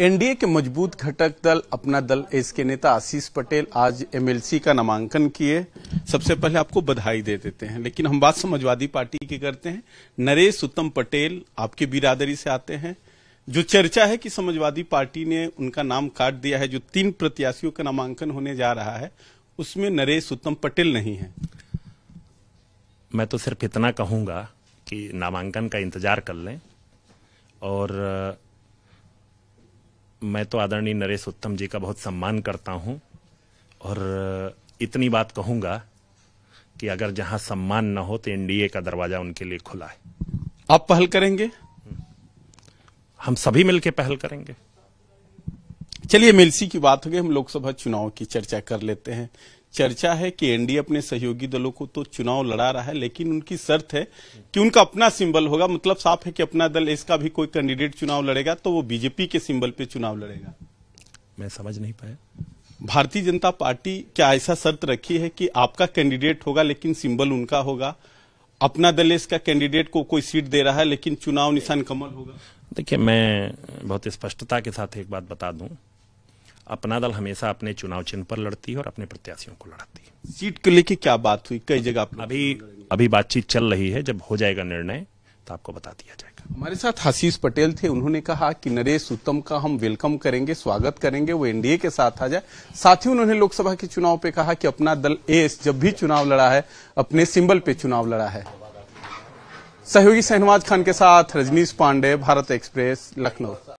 NDA के मजबूत घटक दल अपना दल इसके नेता आशीष पटेल आज एमएलसी का नामांकन किए सबसे पहले आपको बधाई दे देते हैं लेकिन हम बात समाजवादी पार्टी की करते हैं नरेश उत्तम पटेल आपके बिरादरी से आते हैं जो चर्चा है कि समाजवादी पार्टी ने उनका नाम काट दिया है जो तीन प्रत्याशियों का नामांकन होने जा रहा है उसमें नरेश उत्तम पटेल नहीं है मैं तो सिर्फ इतना कहूंगा कि नामांकन का इंतजार कर लें और मैं तो आदरणीय नरेश उत्तम जी का बहुत सम्मान करता हूं और इतनी बात कहूंगा कि अगर जहां सम्मान न हो तो एनडीए का दरवाजा उनके लिए खुला है आप पहल करेंगे हम सभी मिलकर पहल करेंगे चलिए मिलसी की बात हो गई हम लोकसभा चुनाव की चर्चा कर लेते हैं चर्चा है कि एनडीए अपने सहयोगी दलों को तो चुनाव लड़ा रहा है लेकिन उनकी शर्त है कि उनका अपना सिंबल होगा मतलब साफ है कि अपना दल इसका भी कोई कैंडिडेट चुनाव लड़ेगा तो वो बीजेपी के सिंबल पे चुनाव लड़ेगा मैं समझ नहीं पाया भारतीय जनता पार्टी क्या ऐसा शर्त रखी है कि आपका कैंडिडेट होगा लेकिन सिंबल उनका होगा अपना दल इसका कैंडिडेट को कोई सीट दे रहा है लेकिन चुनाव निशान कमल होगा देखिए मैं बहुत स्पष्टता के साथ एक बात बता दूं अपना दल हमेशा अपने चुनाव चिन्ह पर लड़ती है और अपने प्रत्याशियों को लड़ाती है सीट को लेके क्या बात हुई कई जगह अभी अभी बातचीत चल रही है जब हो जाएगा निर्णय तो आपको बता दिया जाएगा हमारे साथ हसीस पटेल थे उन्होंने कहा कि नरेश उत्तम का हम वेलकम करेंगे स्वागत करेंगे वो एनडीए के साथ आ जाए साथ ही उन्होंने लोकसभा के चुनाव पे कहा कि अपना दल एस जब भी चुनाव लड़ा है अपने सिंबल पे चुनाव लड़ा है सहयोगी शहनवाज खान के साथ रजनीश पांडे भारत एक्सप्रेस लखनऊ